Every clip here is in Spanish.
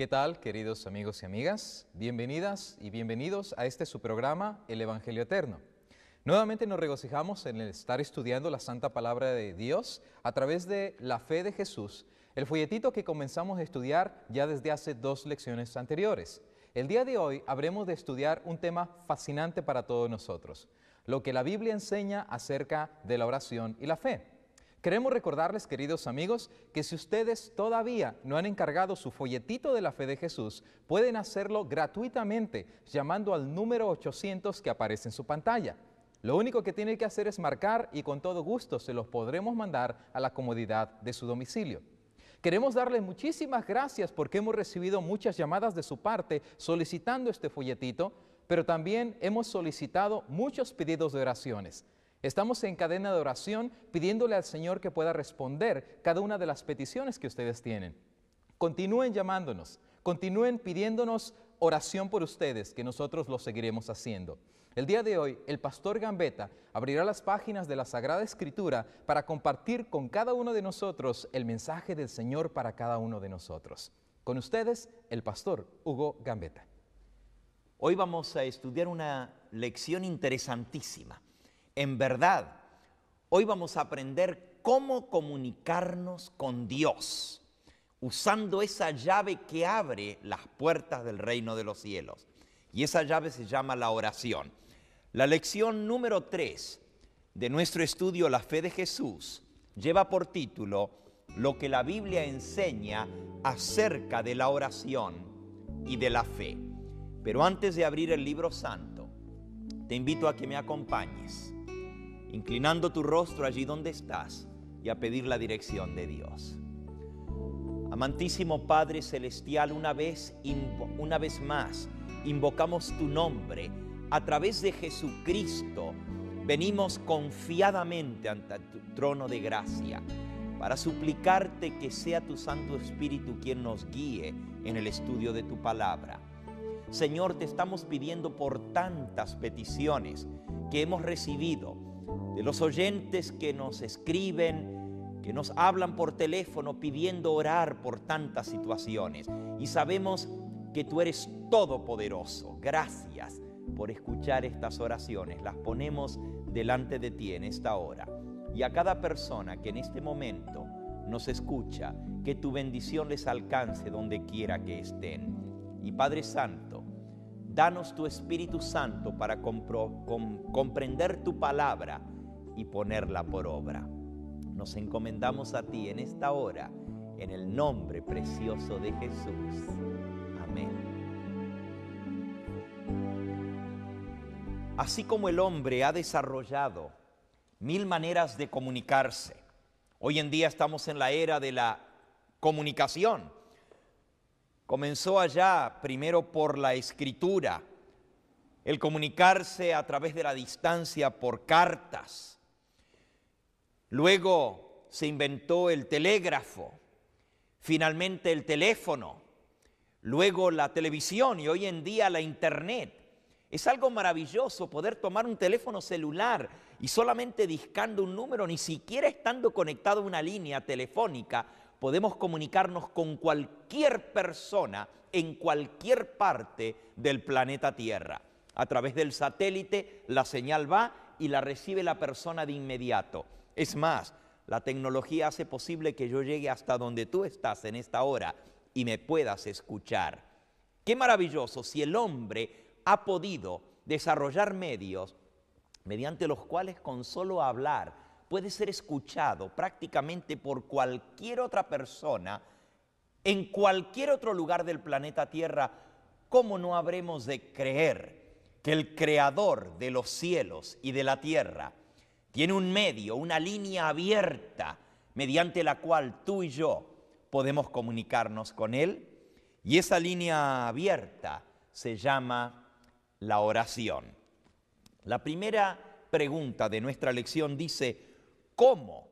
¿Qué tal, queridos amigos y amigas? Bienvenidas y bienvenidos a este su programa, El Evangelio Eterno. Nuevamente nos regocijamos en el estar estudiando la Santa Palabra de Dios a través de la fe de Jesús, el folletito que comenzamos a estudiar ya desde hace dos lecciones anteriores. El día de hoy habremos de estudiar un tema fascinante para todos nosotros, lo que la Biblia enseña acerca de la oración y la fe. Queremos recordarles, queridos amigos, que si ustedes todavía no han encargado su folletito de la fe de Jesús, pueden hacerlo gratuitamente llamando al número 800 que aparece en su pantalla. Lo único que tienen que hacer es marcar y con todo gusto se los podremos mandar a la comodidad de su domicilio. Queremos darles muchísimas gracias porque hemos recibido muchas llamadas de su parte solicitando este folletito, pero también hemos solicitado muchos pedidos de oraciones. Estamos en cadena de oración pidiéndole al Señor que pueda responder cada una de las peticiones que ustedes tienen. Continúen llamándonos, continúen pidiéndonos oración por ustedes, que nosotros lo seguiremos haciendo. El día de hoy, el pastor Gambetta abrirá las páginas de la Sagrada Escritura para compartir con cada uno de nosotros el mensaje del Señor para cada uno de nosotros. Con ustedes, el pastor Hugo Gambetta. Hoy vamos a estudiar una lección interesantísima en verdad. Hoy vamos a aprender cómo comunicarnos con Dios, usando esa llave que abre las puertas del reino de los cielos. Y esa llave se llama la oración. La lección número 3 de nuestro estudio La fe de Jesús lleva por título Lo que la Biblia enseña acerca de la oración y de la fe. Pero antes de abrir el libro santo, te invito a que me acompañes inclinando tu rostro allí donde estás y a pedir la dirección de Dios. Amantísimo Padre Celestial, una vez, una vez más invocamos tu nombre. A través de Jesucristo venimos confiadamente ante tu trono de gracia para suplicarte que sea tu Santo Espíritu quien nos guíe en el estudio de tu palabra. Señor, te estamos pidiendo por tantas peticiones que hemos recibido de los oyentes que nos escriben, que nos hablan por teléfono pidiendo orar por tantas situaciones. Y sabemos que tú eres todopoderoso. Gracias por escuchar estas oraciones. Las ponemos delante de ti en esta hora. Y a cada persona que en este momento nos escucha, que tu bendición les alcance donde quiera que estén. Y Padre Santo, danos tu Espíritu Santo para comprender tu palabra y ponerla por obra. Nos encomendamos a ti en esta hora, en el nombre precioso de Jesús. Amén. Así como el hombre ha desarrollado mil maneras de comunicarse, hoy en día estamos en la era de la comunicación. Comenzó allá primero por la escritura, el comunicarse a través de la distancia por cartas, Luego se inventó el telégrafo, finalmente el teléfono, luego la televisión y hoy en día la internet. Es algo maravilloso poder tomar un teléfono celular y solamente discando un número, ni siquiera estando conectado a una línea telefónica, podemos comunicarnos con cualquier persona en cualquier parte del planeta Tierra. A través del satélite la señal va y la recibe la persona de inmediato. Es más, la tecnología hace posible que yo llegue hasta donde tú estás en esta hora y me puedas escuchar. Qué maravilloso si el hombre ha podido desarrollar medios mediante los cuales con solo hablar puede ser escuchado prácticamente por cualquier otra persona en cualquier otro lugar del planeta Tierra, ¿cómo no habremos de creer que el creador de los cielos y de la tierra, tiene un medio, una línea abierta mediante la cual tú y yo podemos comunicarnos con Él. Y esa línea abierta se llama la oración. La primera pregunta de nuestra lección dice, ¿cómo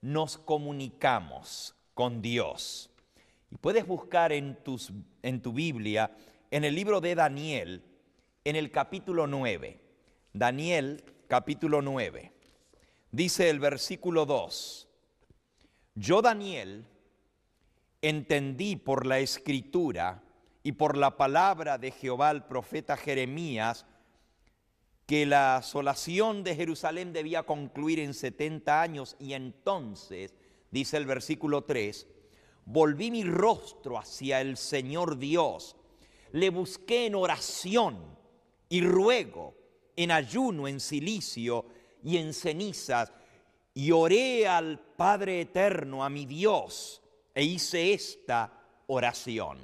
nos comunicamos con Dios? Y puedes buscar en, en tu Biblia, en el libro de Daniel, en el capítulo 9. Daniel, capítulo 9. Dice el versículo 2, yo Daniel entendí por la escritura y por la palabra de Jehová el profeta Jeremías que la asolación de Jerusalén debía concluir en 70 años y entonces, dice el versículo 3, volví mi rostro hacia el Señor Dios, le busqué en oración y ruego, en ayuno, en silicio, y en cenizas, y oré al Padre Eterno, a mi Dios, e hice esta oración.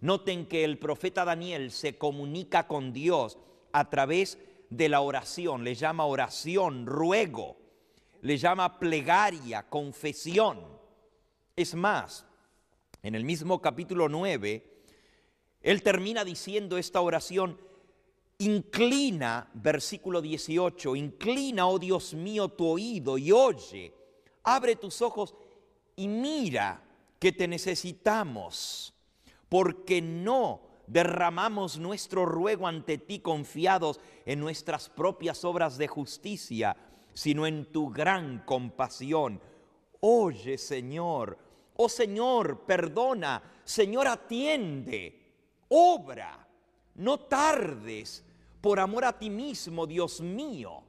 Noten que el profeta Daniel se comunica con Dios a través de la oración, le llama oración, ruego, le llama plegaria, confesión. Es más, en el mismo capítulo 9, él termina diciendo esta oración, Inclina, versículo 18, inclina, oh Dios mío, tu oído y oye, abre tus ojos y mira que te necesitamos, porque no derramamos nuestro ruego ante ti confiados en nuestras propias obras de justicia, sino en tu gran compasión. Oye, Señor, oh Señor, perdona, Señor, atiende, obra no tardes por amor a ti mismo, Dios mío,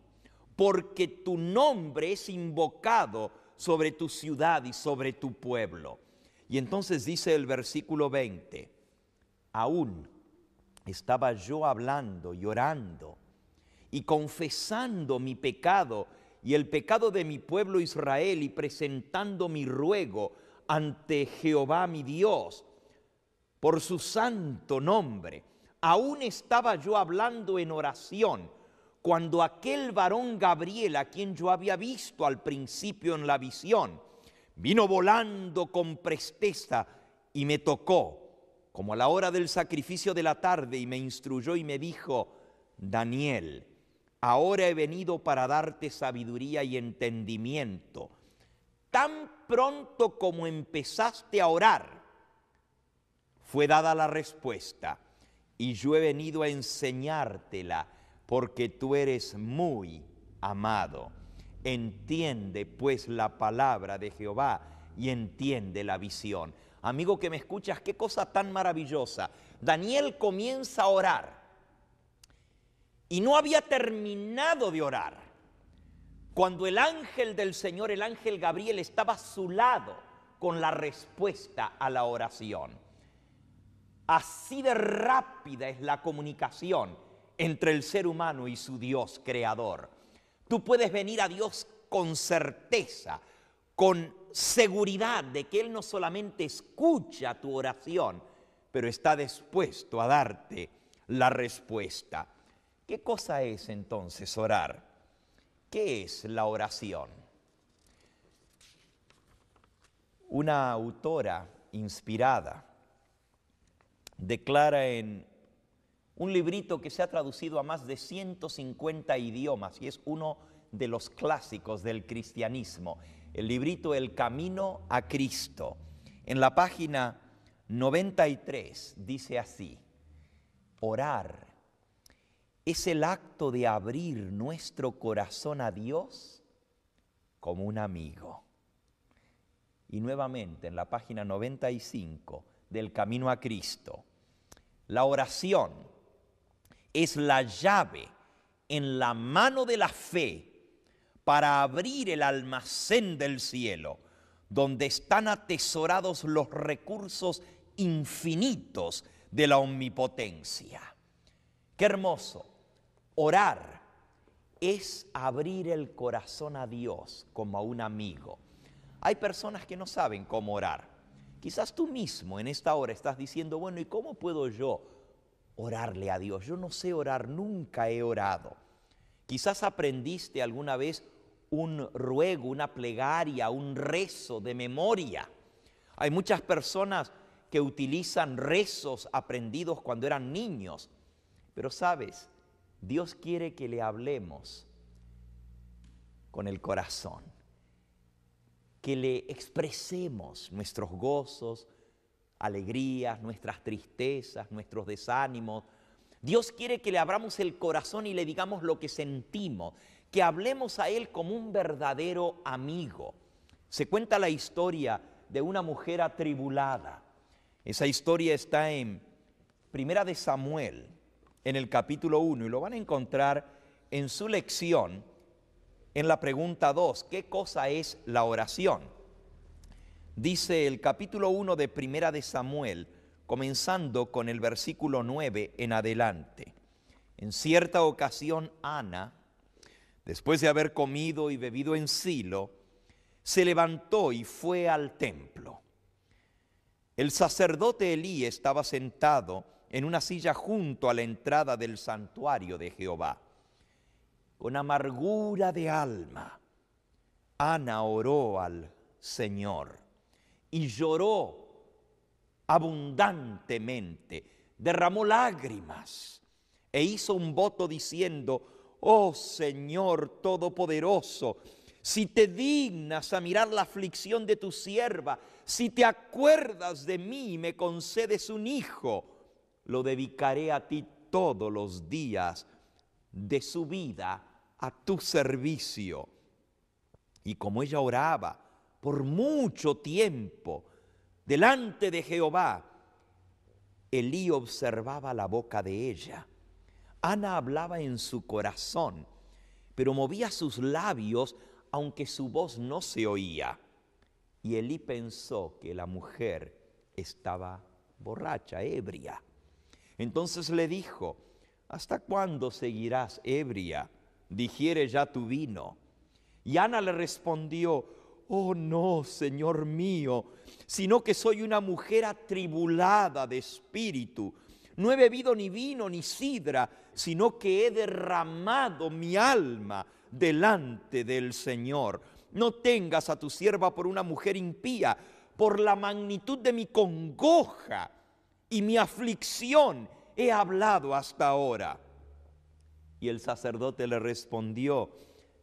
porque tu nombre es invocado sobre tu ciudad y sobre tu pueblo. Y entonces dice el versículo 20, aún estaba yo hablando llorando y confesando mi pecado y el pecado de mi pueblo Israel y presentando mi ruego ante Jehová mi Dios por su santo nombre aún estaba yo hablando en oración cuando aquel varón Gabriel, a quien yo había visto al principio en la visión, vino volando con presteza y me tocó, como a la hora del sacrificio de la tarde, y me instruyó y me dijo, Daniel, ahora he venido para darte sabiduría y entendimiento. Tan pronto como empezaste a orar, fue dada la respuesta y yo he venido a enseñártela porque tú eres muy amado. Entiende pues la palabra de Jehová y entiende la visión. Amigo que me escuchas, qué cosa tan maravillosa. Daniel comienza a orar y no había terminado de orar cuando el ángel del Señor, el ángel Gabriel, estaba a su lado con la respuesta a la oración. Así de rápida es la comunicación entre el ser humano y su Dios creador. Tú puedes venir a Dios con certeza, con seguridad de que Él no solamente escucha tu oración, pero está dispuesto a darte la respuesta. ¿Qué cosa es entonces orar? ¿Qué es la oración? Una autora inspirada declara en un librito que se ha traducido a más de 150 idiomas y es uno de los clásicos del cristianismo, el librito El Camino a Cristo. En la página 93 dice así, orar es el acto de abrir nuestro corazón a Dios como un amigo. Y nuevamente en la página 95 del camino a Cristo. La oración es la llave en la mano de la fe para abrir el almacén del cielo, donde están atesorados los recursos infinitos de la omnipotencia. Qué hermoso. Orar es abrir el corazón a Dios como a un amigo. Hay personas que no saben cómo orar. Quizás tú mismo en esta hora estás diciendo, bueno, ¿y cómo puedo yo orarle a Dios? Yo no sé orar, nunca he orado. Quizás aprendiste alguna vez un ruego, una plegaria, un rezo de memoria. Hay muchas personas que utilizan rezos aprendidos cuando eran niños. Pero sabes, Dios quiere que le hablemos con el corazón que le expresemos nuestros gozos, alegrías, nuestras tristezas, nuestros desánimos. Dios quiere que le abramos el corazón y le digamos lo que sentimos, que hablemos a Él como un verdadero amigo. Se cuenta la historia de una mujer atribulada. Esa historia está en Primera de Samuel, en el capítulo 1, y lo van a encontrar en su lección en la pregunta 2, ¿qué cosa es la oración? Dice el capítulo 1 de Primera de Samuel, comenzando con el versículo 9 en adelante. En cierta ocasión Ana, después de haber comido y bebido en Silo, se levantó y fue al templo. El sacerdote Elí estaba sentado en una silla junto a la entrada del santuario de Jehová con amargura de alma, Ana oró al Señor y lloró abundantemente, derramó lágrimas e hizo un voto diciendo, oh Señor Todopoderoso, si te dignas a mirar la aflicción de tu sierva, si te acuerdas de mí y me concedes un hijo, lo dedicaré a ti todos los días de su vida a tu servicio. Y como ella oraba por mucho tiempo delante de Jehová, Elí observaba la boca de ella. Ana hablaba en su corazón, pero movía sus labios aunque su voz no se oía. Y Elí pensó que la mujer estaba borracha, ebria. Entonces le dijo, ¿Hasta cuándo seguirás ebria? Digiere ya tu vino. Y Ana le respondió, oh no, Señor mío, sino que soy una mujer atribulada de espíritu. No he bebido ni vino ni sidra, sino que he derramado mi alma delante del Señor. No tengas a tu sierva por una mujer impía, por la magnitud de mi congoja y mi aflicción he hablado hasta ahora? Y el sacerdote le respondió,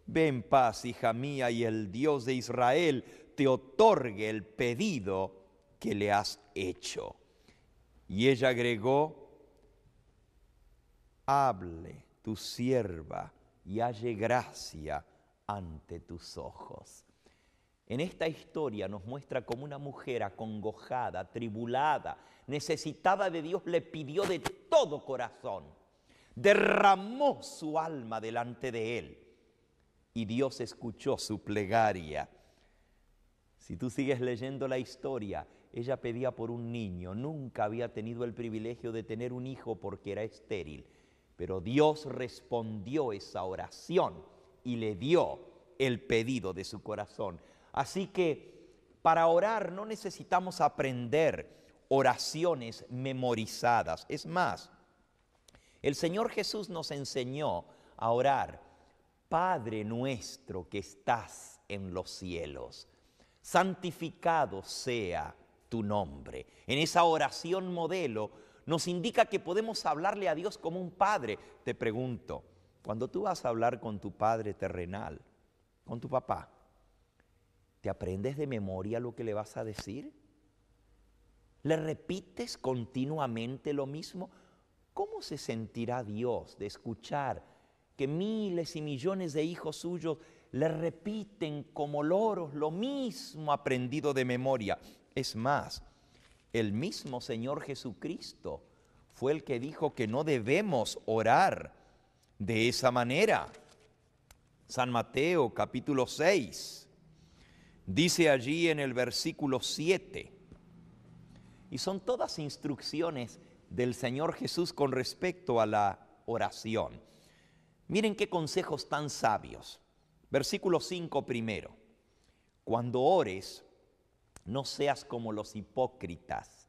Ven paz, hija mía, y el Dios de Israel te otorgue el pedido que le has hecho. Y ella agregó, hable tu sierva y halle gracia ante tus ojos. En esta historia nos muestra cómo una mujer acongojada, tribulada, necesitada de Dios, le pidió de corazón, derramó su alma delante de él y Dios escuchó su plegaria. Si tú sigues leyendo la historia, ella pedía por un niño, nunca había tenido el privilegio de tener un hijo porque era estéril, pero Dios respondió esa oración y le dio el pedido de su corazón. Así que para orar no necesitamos aprender, oraciones memorizadas. Es más, el Señor Jesús nos enseñó a orar, Padre nuestro que estás en los cielos, santificado sea tu nombre. En esa oración modelo nos indica que podemos hablarle a Dios como un padre. Te pregunto, cuando tú vas a hablar con tu padre terrenal, con tu papá, ¿te aprendes de memoria lo que le vas a decir? ¿Le repites continuamente lo mismo? ¿Cómo se sentirá Dios de escuchar que miles y millones de hijos suyos le repiten como loros lo mismo aprendido de memoria? Es más, el mismo Señor Jesucristo fue el que dijo que no debemos orar de esa manera. San Mateo capítulo 6 dice allí en el versículo 7, y son todas instrucciones del Señor Jesús con respecto a la oración. Miren qué consejos tan sabios. Versículo 5 primero. Cuando ores, no seas como los hipócritas,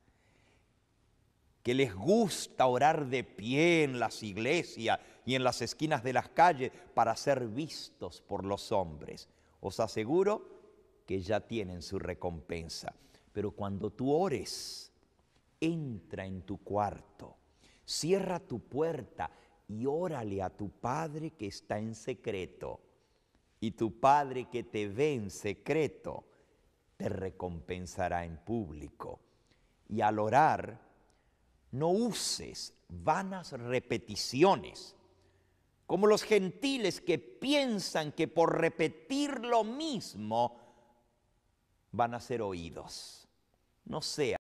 que les gusta orar de pie en las iglesias y en las esquinas de las calles para ser vistos por los hombres. Os aseguro que ya tienen su recompensa. Pero cuando tú ores, entra en tu cuarto, cierra tu puerta y órale a tu Padre que está en secreto. Y tu Padre que te ve en secreto, te recompensará en público. Y al orar, no uses vanas repeticiones, como los gentiles que piensan que por repetir lo mismo van a ser oídos. No sea.